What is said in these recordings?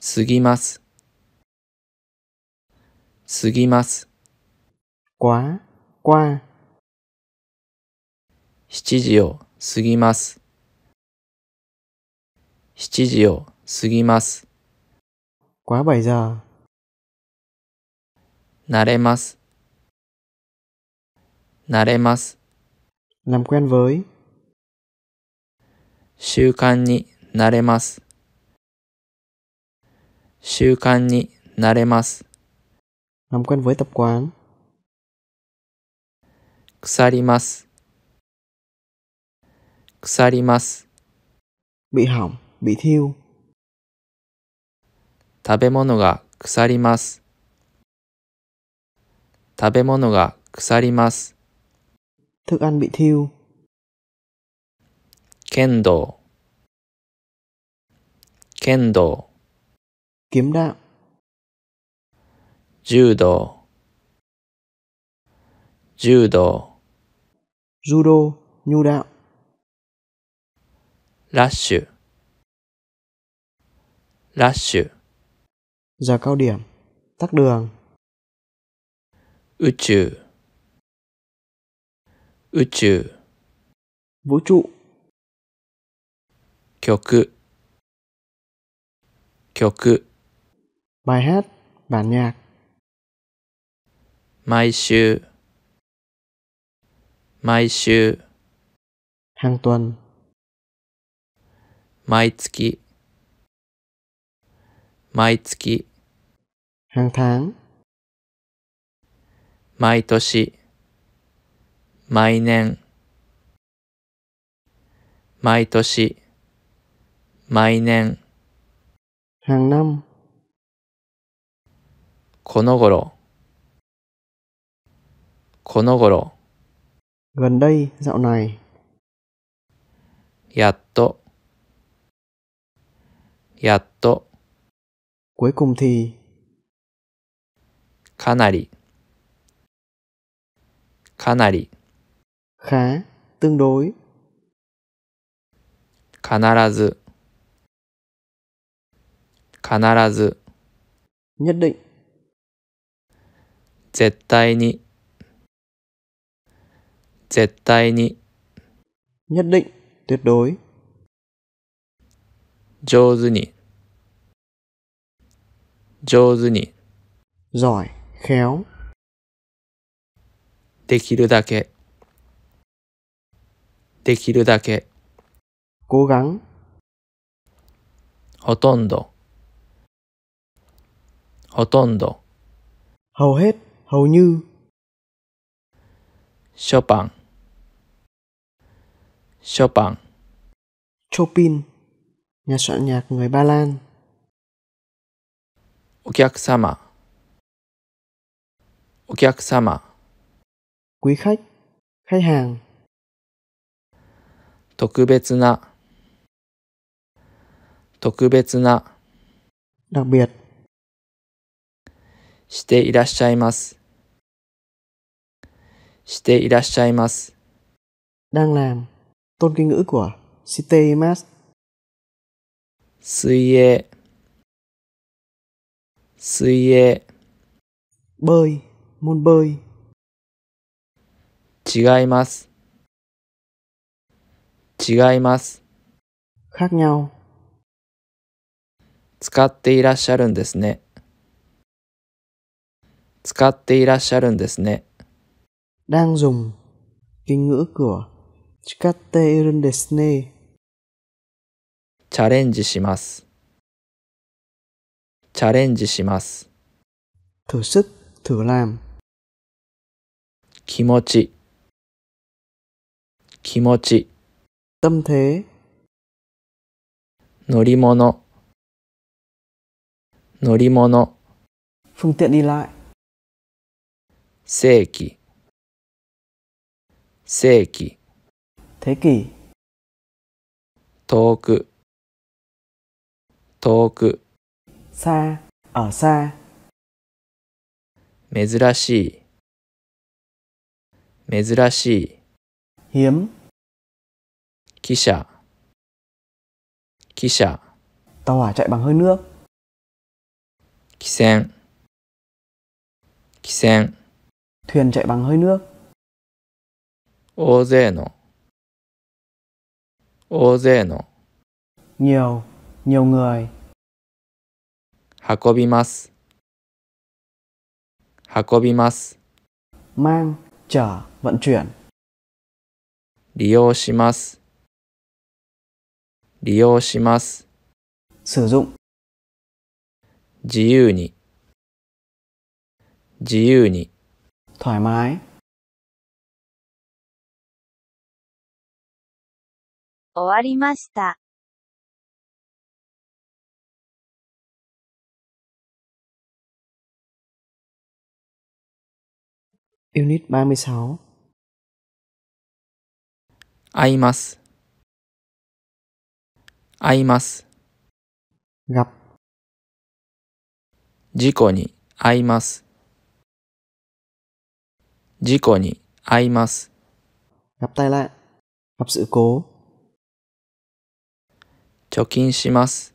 過ぎます。過ぎます。quá, 時を過ぎます。七時を過ぎます。quá 7慣れます。慣れます。習慣になれます。習慣になれます。làm quen với tập quán 腐ります。腐ります。bị hỏng, bị thiêu 食べ物が腐ります。食べ物が腐ります。thức ăn bị thiêu 剣道剣道 kiếm đạo judo judo judo nhu đạo rush rush giờ cao điểm tắc đường uchu uchu vũ trụ kyoku kyoku bài hát, bản nhạc. Mai sư Hàng tuần. Mai tsuki Mai Hàng tháng. Mai toshi Mai nen Mai Hàng năm. この頃この頃 gần đây dạo này やっとやっと cuối cùng thì かなりかなり khá tương đối 必ず必ず nhất định 絶対に絶対に nhất định tuyệt đối 上手に上手に giỏi khéo できるだけできるだけ cố gắng ほとんどほとんど hầu hết hầu như Chopin Chopin Chopin nhà soạn nhạc người Ba Lan Okiaksama Okiaksama quý khách khách hàng 特別な特別な đặc biệt していらっしゃいますしていらっしゃいます。đang làm tôn k n h ngữ của Siteimas 水泳水泳 bơi môn bơi 違います違います khác nhau 使っていらっしゃるんですね使っていらっしゃるんですね đang dùng kinh ngữ của Chikatte irun desu ne. チャレンジします。チャレンジします。thử sức, thử làm. 気持ち気持ち tâm thế 乗り物乗り物 phương tiện đi lại 正規世紀 thế kỷ 遠く遠く xa ở xa 珍しい珍しい hiếm 記者記者 tàu hỏa chạy bằng hơi nước 汽船汽船 thuyền chạy bằng hơi nước 大勢の大勢の nhiều nhiều người 運びます運びます mang chở vận chuyển 利用します利用します sử dụng 自由に自由に thoải mái 終わりました。Unit 3会います。会います。が事故にあいます。事故にあいます。がっ、たいら i nạn, g 貯金します。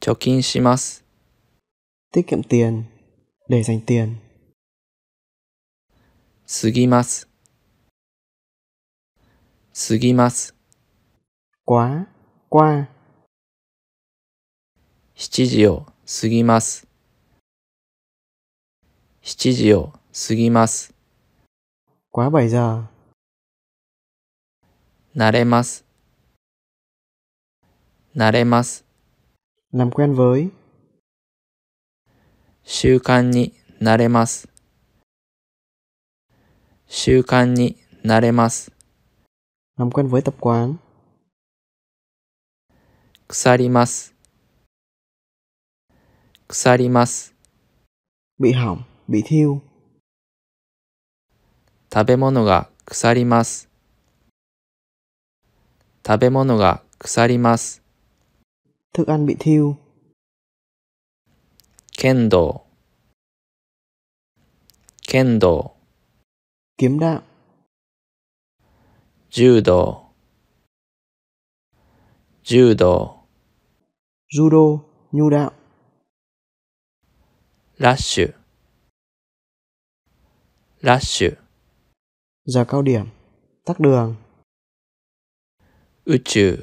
貯金します。tiết kiệm tiền để dành tiền. 過ぎます。過ぎます。quá qua 7時を過ぎます。7時を過ぎます。quá 7 giờ 慣れます。なれます。l à 習慣になれます。習慣になれます。làm quen với tập 腐ります。腐ります。bị hỏng, b 食べ物が腐ります。食べ物が腐ります。thức ăn bị thiêu. Kendo Kendo Kiếm đạo Judo Judo Judo, nhu đạo Rush Rush Giờ cao điểm Tắc đường Uchu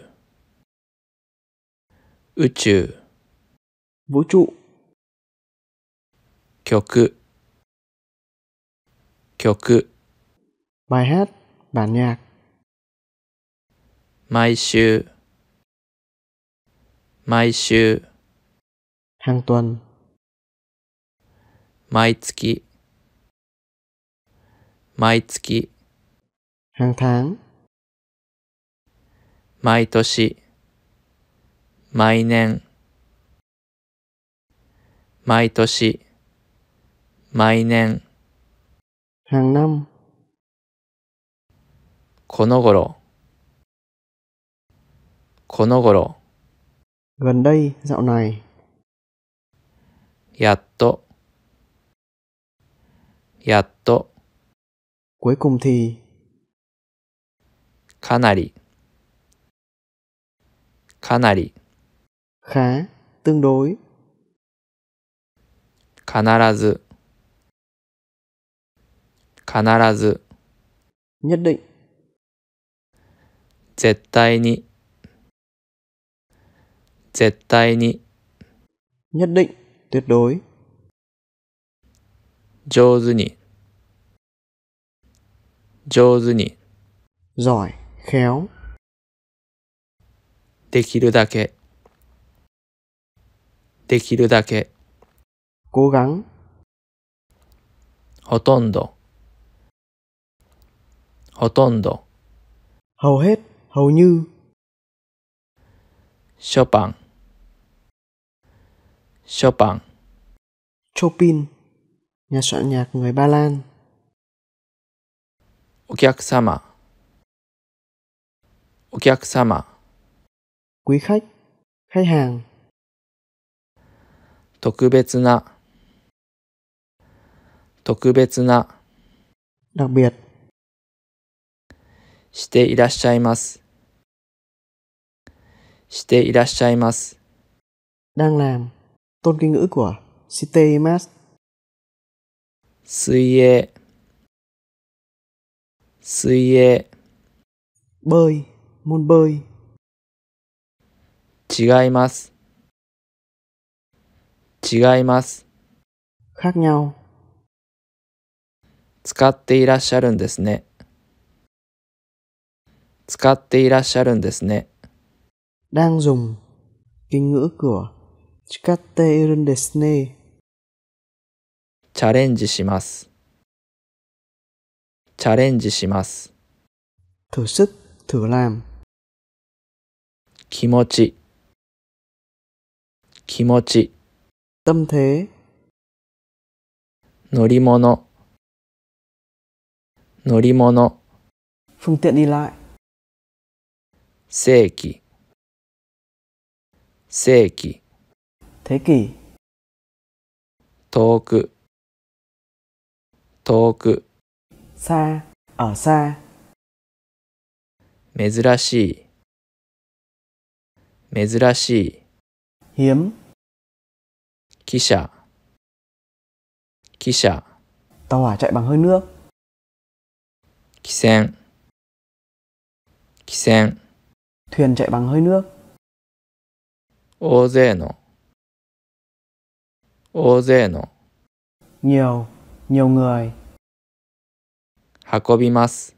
宇宙膨張曲曲 bài hát bản nhạc 毎週毎週 hàng tuần 毎月毎月 hàng tháng 毎年毎年、毎年、毎年。hàng năm この頃、この頃、gần đây dạo này やっと、やっと、cuối cùng thì かなり、かなり。khá tương đối 必ず必ず nhất định 絶対に絶対に nhất định tuyệt đối 上手に上手に giỏi khéo できるだけできるだけ。ごがんほとんど。ほとんど。ほうへっ、ほうにゅう。ショパン。ショパン。チョピン。nhà s ạ n nhạc người Ba l a お客様お客様 Quý khách, 特別な特別な đặc biệt していらっしゃいますしていらっしゃいます đang làm tôn kinh ngữ của Citeimas 水泳水泳 bơi môn bơi 違います違います。k h 使っていらっしゃるんですね。使っていらっしゃるんですね。チャレンジします。チャレンジします。気持ち気持ち tâm thế 乗り物乗り物 phương tiện đi lại 世紀世紀 thế kỷ 遠く遠く xa ở xa 珍しい珍しい hiếm 汽車汽車 tàu hỏa chạy bằng hơi nước 汽船汽船 thuyền chạy bằng hơi nước no, no nhiều nhiều người 運びます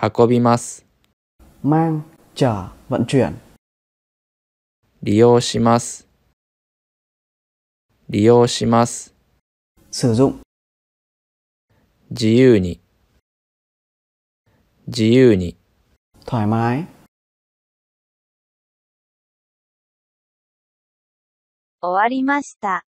運びます mang chở vận chuyển 利用します利用します。自由に自由に t h o ả 終わりました。